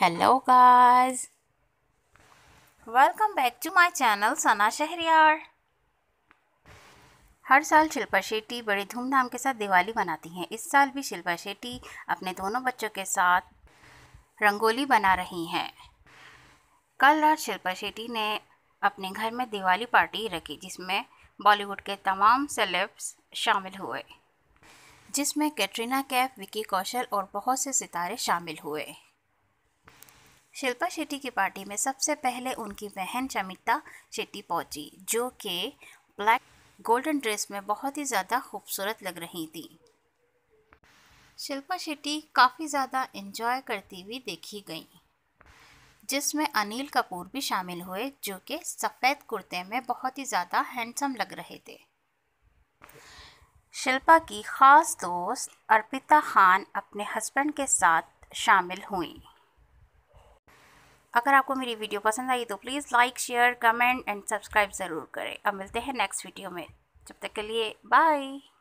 hello guys welcome back to my channel Sana Shahriyar हर साल शिल्पा शेट्टी बड़े धूमधाम के साथ दिवाली मनाती हैं इस साल भी शिल्पा शेट्टी अपने दोनों बच्चों के साथ रंगोली बना रही हैं कल रात शिल्पा शेट्टी ने अपने घर में दिवाली पार्टी रखी जिसमें बॉलीवुड के तमाम सेलेब्स शामिल हुए जिसमें कैटरीना कैफ विकी कौशल और बहुत से सितारे शामिल हुए शिल्पा शेट्टी की पार्टी में सबसे पहले उनकी बहन शमिता शेट्टी पहुंची जो कि ब्लैक गोल्डन ड्रेस में बहुत ही ज़्यादा खूबसूरत लग रही थी शिल्पा शेट्टी काफ़ी ज़्यादा इंजॉय करती हुई देखी गई जिसमें अनिल कपूर भी शामिल हुए जो कि सफ़ेद कुर्ते में बहुत ही ज़्यादा हैंडसम लग रहे थे शिल्पा की ख़ास दोस्त अर्पिता खान अपने हस्बैंड के साथ शामिल हुई अगर आपको मेरी वीडियो पसंद आई तो please like share comment and subscribe ज़रूर करें अब मिलते हैं नेक्स्ट वीडियो में जब तक के लिए बाय